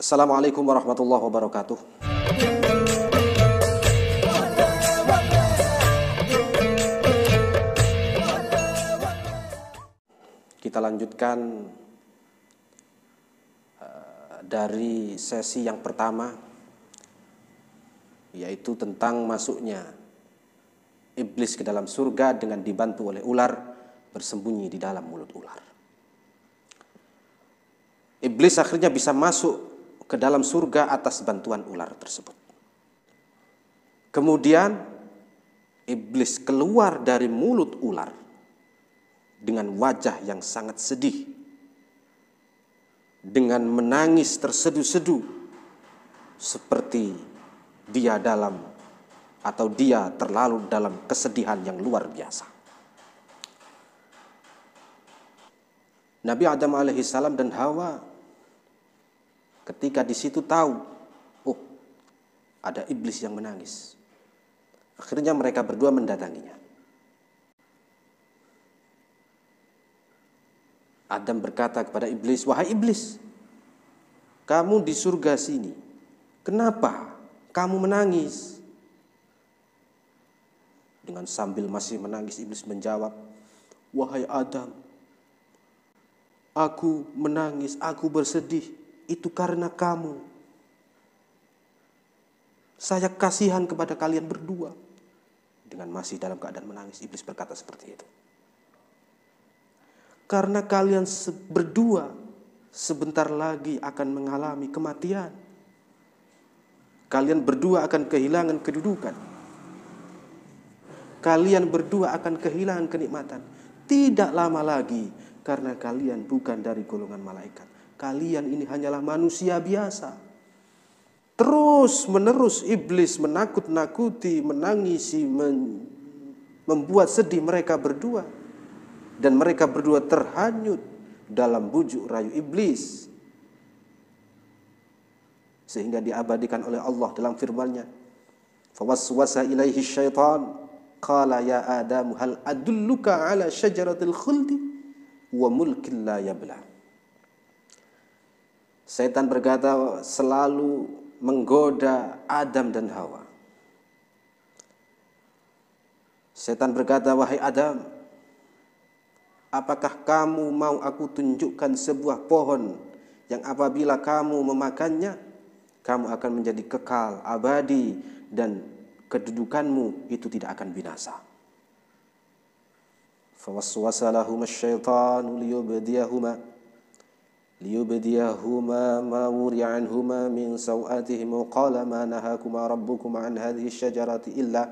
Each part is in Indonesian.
Assalamualaikum warahmatullahi wabarakatuh. kita lanjutkan eh, dari sesi yang pertama yaitu tentang masuknya iblis ke dalam surga dengan dibantu oleh ular bersembunyi di dalam mulut ular. Iblis akhirnya bisa masuk ke dalam surga atas bantuan ular tersebut. Kemudian iblis keluar dari mulut ular dengan wajah yang sangat sedih. Dengan menangis tersedu-sedu seperti dia dalam atau dia terlalu dalam kesedihan yang luar biasa. Nabi Adam alaihissalam dan Hawa Ketika di situ tahu, oh, ada iblis yang menangis. Akhirnya mereka berdua mendatanginya. Adam berkata kepada iblis, "Wahai iblis, kamu di surga sini. Kenapa kamu menangis?" Dengan sambil masih menangis iblis menjawab, "Wahai Adam, aku menangis, aku bersedih itu karena kamu. Saya kasihan kepada kalian berdua. Dengan masih dalam keadaan menangis, iblis berkata seperti itu. Karena kalian berdua sebentar lagi akan mengalami kematian. Kalian berdua akan kehilangan kedudukan. Kalian berdua akan kehilangan kenikmatan. Tidak lama lagi karena kalian bukan dari golongan malaikat kalian ini hanyalah manusia biasa. Terus menerus iblis menakut-nakuti, menangisi, men membuat sedih mereka berdua. Dan mereka berdua terhanyut dalam bujuk rayu iblis. Sehingga diabadikan oleh Allah dalam firmannya. Fawaswasa ilaihi syaitan. Qala ya Adam hal adulluka ala syajaratil khuldi wa mulkin la yablah. Setan berkata selalu menggoda Adam dan Hawa. Setan berkata, "Wahai Adam, apakah kamu mau aku tunjukkan sebuah pohon yang apabila kamu memakannya, kamu akan menjadi kekal abadi dan kedudukanmu itu tidak akan binasa?" فوسوس لهما الشيطان ليبديهما ليبديهما ما وري عنهما من سوآتهم وقال ما نهاكما ربكما عن هذه الشجرة إلا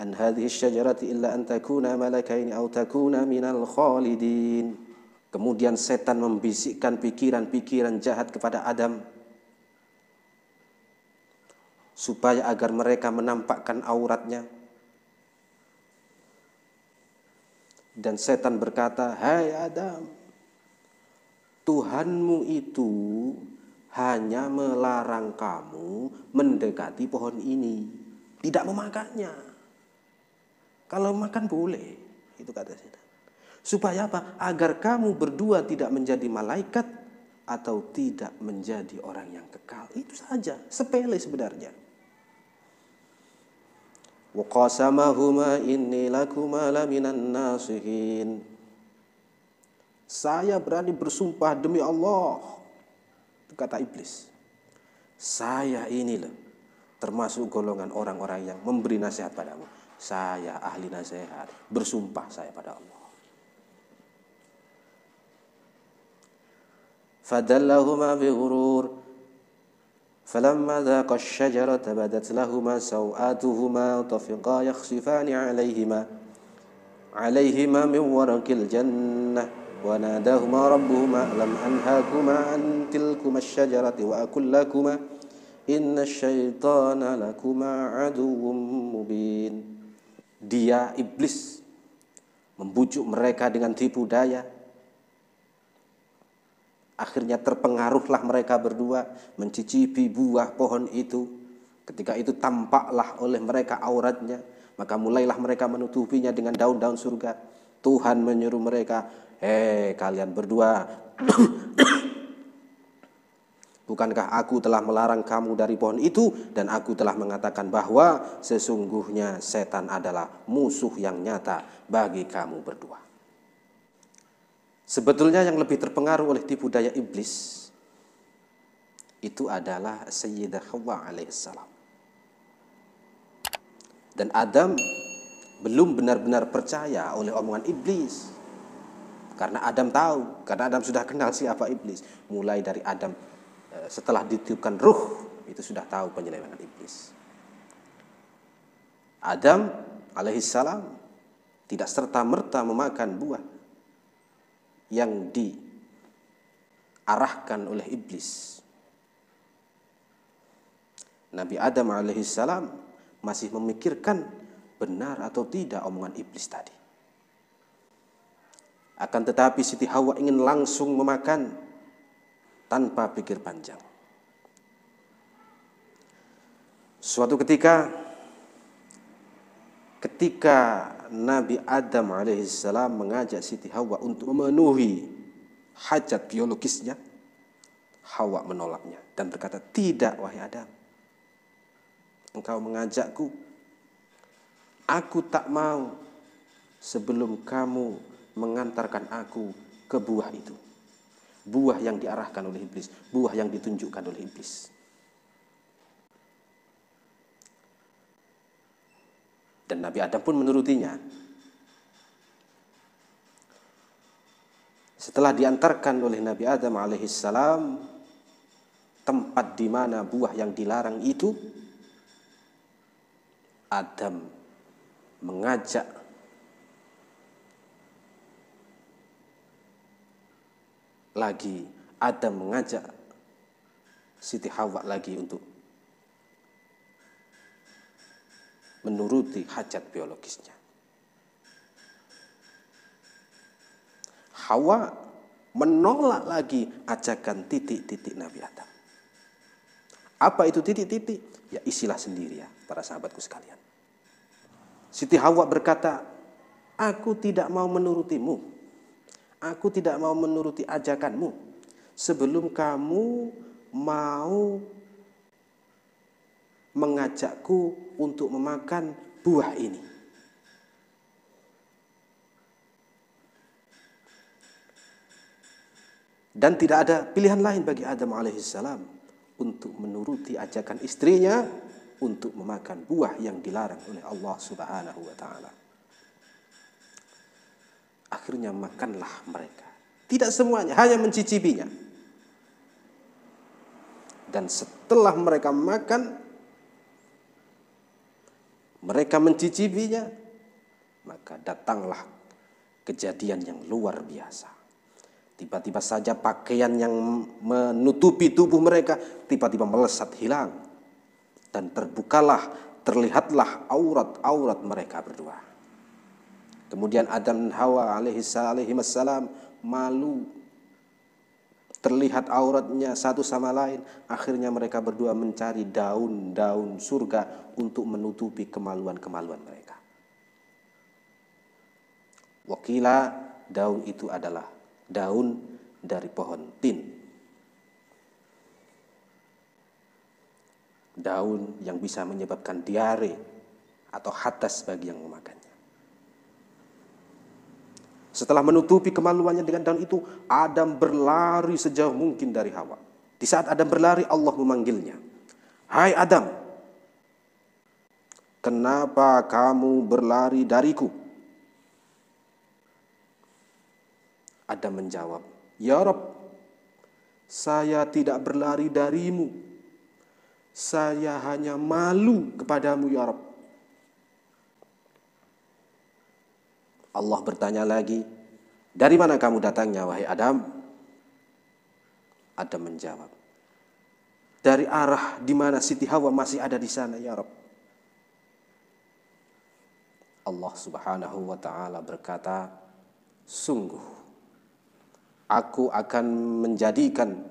عن هذه الشجرة إلا أن تكونا ملكين أو تكونا من الخالدين Kemudian setan membisikkan pikiran-pikiran jahat kepada Adam supaya agar mereka menampakkan auratnya. Dan setan berkata, "Hai hey Adam, Tuhanmu itu hanya melarang kamu mendekati pohon ini, tidak memakannya. Kalau makan boleh, itu kata Setan. Supaya apa? Agar kamu berdua tidak menjadi malaikat atau tidak menjadi orang yang kekal. Itu saja, sepele sebenarnya. qasamahuma inni lakuma laminan nasihin. Saya berani bersumpah demi Allah. Kata iblis. Saya inilah termasuk golongan orang-orang yang memberi nasihat padamu. Saya ahli nasihat. Bersumpah saya pada Allah. Fadallahuma bighurur. فلما ذاقا الشجرة بدت لهما سوآتهما طفقا يخصفان عليهما عليهما من ورق الجنة وناداهما ربهما لم أنهاكما عن تلكما الشجرة وأكل لكما إن الشيطان لكما عدو مبين Dia iblis membujuk mereka dengan tipu daya. Akhirnya terpengaruhlah mereka berdua mencicipi buah pohon itu. Ketika itu tampaklah oleh mereka auratnya, maka mulailah mereka menutupinya dengan daun-daun surga. Tuhan menyuruh mereka Hei kalian berdua, bukankah aku telah melarang kamu dari pohon itu dan aku telah mengatakan bahwa sesungguhnya setan adalah musuh yang nyata bagi kamu berdua. Sebetulnya yang lebih terpengaruh oleh tipu daya iblis itu adalah Sayyidah Hawa alaihissalam. Dan Adam belum benar-benar percaya oleh omongan iblis. Karena Adam tahu, karena Adam sudah kenal siapa iblis. Mulai dari Adam eh, setelah ditiupkan ruh itu sudah tahu penyelewengan iblis. Adam alaihissalam tidak serta merta memakan buah yang diarahkan oleh iblis. Nabi Adam alaihissalam masih memikirkan benar atau tidak omongan iblis tadi. Akan tetapi Siti Hawa ingin langsung memakan tanpa pikir panjang. Suatu ketika ketika Nabi Adam alaihissalam mengajak Siti Hawa untuk memenuhi hajat biologisnya, Hawa menolaknya dan berkata, "Tidak wahai Adam. Engkau mengajakku. Aku tak mau sebelum kamu mengantarkan aku ke buah itu. Buah yang diarahkan oleh iblis, buah yang ditunjukkan oleh iblis. Dan Nabi Adam pun menurutinya. Setelah diantarkan oleh Nabi Adam alaihissalam, tempat di mana buah yang dilarang itu, Adam mengajak lagi. Adam mengajak Siti Hawa lagi untuk menuruti hajat biologisnya. Hawa menolak lagi ajakan titik-titik Nabi Adam. Apa itu titik-titik? Ya isilah sendiri ya para sahabatku sekalian. Siti Hawa berkata, aku tidak mau menurutimu. Aku tidak mau menuruti ajakanmu sebelum kamu mau mengajakku untuk memakan buah ini. Dan tidak ada pilihan lain bagi Adam alaihissalam untuk menuruti ajakan istrinya untuk memakan buah yang dilarang oleh Allah Subhanahu wa taala. Akhirnya makanlah mereka. Tidak semuanya, hanya mencicipinya. Dan setelah mereka makan, mereka mencicipinya, maka datanglah kejadian yang luar biasa. Tiba-tiba saja pakaian yang menutupi tubuh mereka tiba-tiba melesat hilang. Dan terbukalah, terlihatlah aurat-aurat mereka berdua. Kemudian Adam dan Hawa alaihi salam malu terlihat auratnya satu sama lain akhirnya mereka berdua mencari daun-daun surga untuk menutupi kemaluan-kemaluan mereka wakila daun itu adalah daun dari pohon tin daun yang bisa menyebabkan diare atau hatas bagi yang memakan setelah menutupi kemaluannya dengan daun itu, Adam berlari sejauh mungkin dari Hawa. Di saat Adam berlari, Allah memanggilnya. Hai Adam, kenapa kamu berlari dariku? Adam menjawab, Ya Rob, saya tidak berlari darimu. Saya hanya malu kepadamu, Ya Rob. Allah bertanya lagi, dari mana kamu datangnya wahai Adam? Adam menjawab, dari arah di mana Siti Hawa masih ada di sana ya Rabb. Allah Subhanahu wa taala berkata, sungguh aku akan menjadikan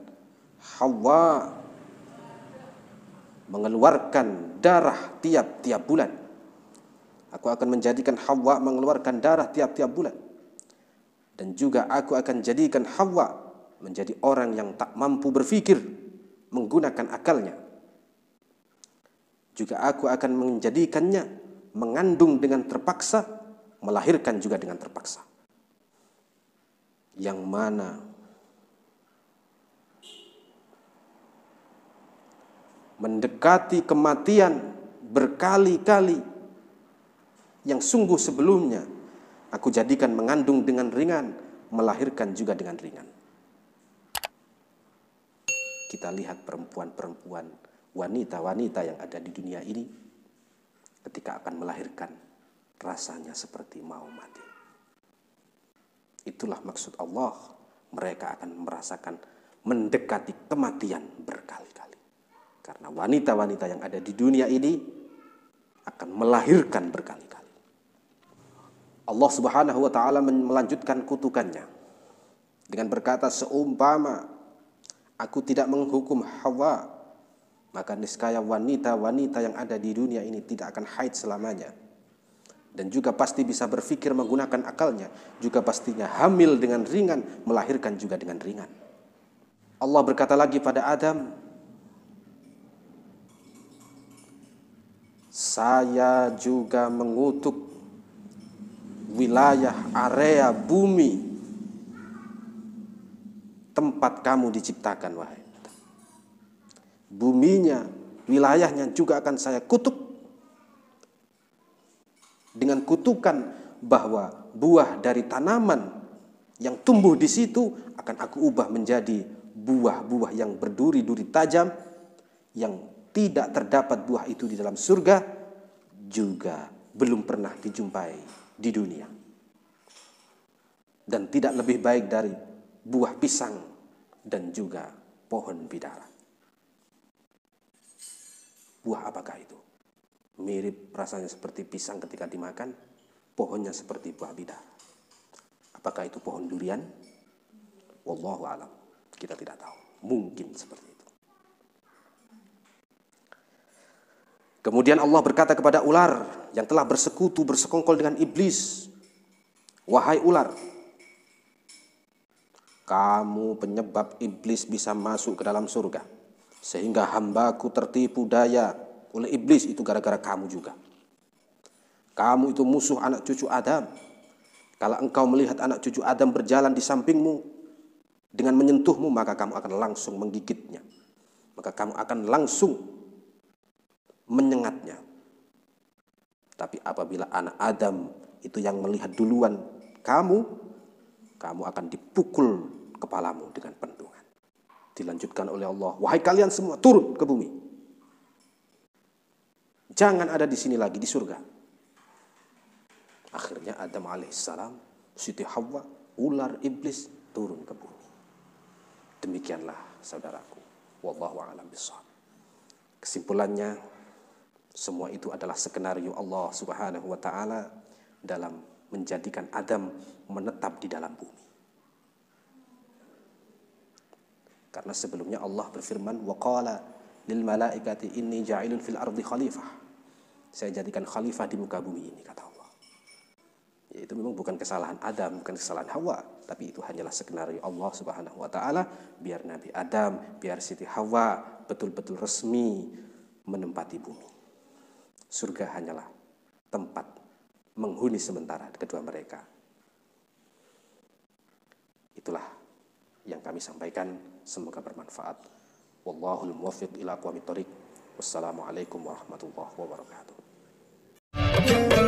Hawa mengeluarkan darah tiap-tiap bulan Aku akan menjadikan Hawa mengeluarkan darah tiap-tiap bulan. Dan juga aku akan jadikan Hawa menjadi orang yang tak mampu berfikir menggunakan akalnya. Juga aku akan menjadikannya mengandung dengan terpaksa, melahirkan juga dengan terpaksa. Yang mana mendekati kematian berkali-kali yang sungguh sebelumnya aku jadikan mengandung dengan ringan, melahirkan juga dengan ringan. Kita lihat perempuan-perempuan, wanita-wanita yang ada di dunia ini ketika akan melahirkan rasanya seperti mau mati. Itulah maksud Allah, mereka akan merasakan mendekati kematian berkali-kali. Karena wanita-wanita yang ada di dunia ini akan melahirkan berkali-kali. Allah Subhanahu wa taala melanjutkan kutukannya dengan berkata seumpama aku tidak menghukum Hawa maka niskaya wanita-wanita yang ada di dunia ini tidak akan haid selamanya dan juga pasti bisa berpikir menggunakan akalnya juga pastinya hamil dengan ringan melahirkan juga dengan ringan Allah berkata lagi pada Adam saya juga mengutuk wilayah, area, bumi tempat kamu diciptakan wahai. Buminya, wilayahnya juga akan saya kutuk dengan kutukan bahwa buah dari tanaman yang tumbuh di situ akan aku ubah menjadi buah-buah yang berduri-duri tajam yang tidak terdapat buah itu di dalam surga juga belum pernah dijumpai di dunia. Dan tidak lebih baik dari buah pisang dan juga pohon bidara. Buah apakah itu? Mirip rasanya seperti pisang ketika dimakan, pohonnya seperti buah bidara. Apakah itu pohon durian? Wallahu alam. Kita tidak tahu. Mungkin seperti itu. Kemudian Allah berkata kepada ular yang telah bersekutu bersekongkol dengan iblis, "Wahai ular, kamu penyebab iblis bisa masuk ke dalam surga sehingga hambaku tertipu daya oleh iblis itu gara-gara kamu juga. Kamu itu musuh anak cucu Adam. Kalau engkau melihat anak cucu Adam berjalan di sampingmu dengan menyentuhmu maka kamu akan langsung menggigitnya. Maka kamu akan langsung menyengatnya. Tapi apabila anak Adam itu yang melihat duluan kamu, kamu akan dipukul kepalamu dengan pentungan. Dilanjutkan oleh Allah, wahai kalian semua turun ke bumi. Jangan ada di sini lagi di surga. Akhirnya Adam alaihissalam, Siti Hawa, ular iblis turun ke bumi. Demikianlah saudaraku. Wallahu a'lam bishawab. Kesimpulannya semua itu adalah skenario Allah Subhanahu wa taala dalam menjadikan Adam menetap di dalam bumi. Karena sebelumnya Allah berfirman wa qala lil malaikati inni ja'ilun fil ardi khalifah. Saya jadikan khalifah di muka bumi ini kata Allah. itu memang bukan kesalahan Adam, bukan kesalahan Hawa, tapi itu hanyalah skenario Allah Subhanahu wa taala biar Nabi Adam, biar Siti Hawa betul-betul resmi menempati bumi. Surga hanyalah tempat menghuni sementara kedua mereka. Itulah yang kami sampaikan. Semoga bermanfaat. Wallahul muwaffiq ila aqwamit thoriq. Wassalamualaikum warahmatullahi wabarakatuh.